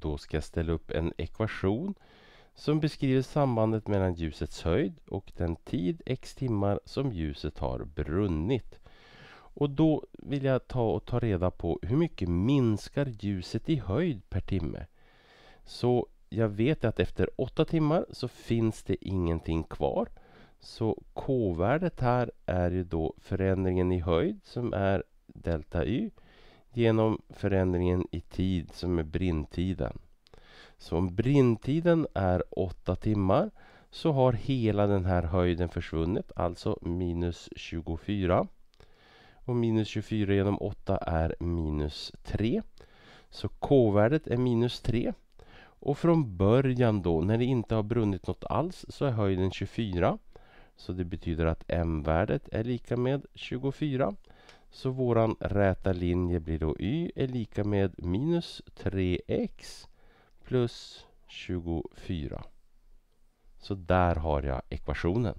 Då ska jag ställa upp en ekvation som beskriver sambandet mellan ljusets höjd och den tid x timmar som ljuset har brunnit. Och då vill jag ta och ta reda på hur mycket minskar ljuset i höjd per timme? Så jag vet att efter 8 timmar så finns det ingenting kvar. Så k-värdet här är ju då förändringen i höjd som är delta y genom förändringen i tid som är brintiden. Så om brintiden är 8 timmar så har hela den här höjden försvunnit, alltså minus 24. Och minus 24 genom 8 är minus 3. Så k-värdet är minus 3. Och från början då, när det inte har brunnit något alls, så är höjden 24. Så det betyder att m-värdet är lika med 24. Så våran räta linje blir då y är lika med minus 3x plus 24. Så där har jag ekvationen.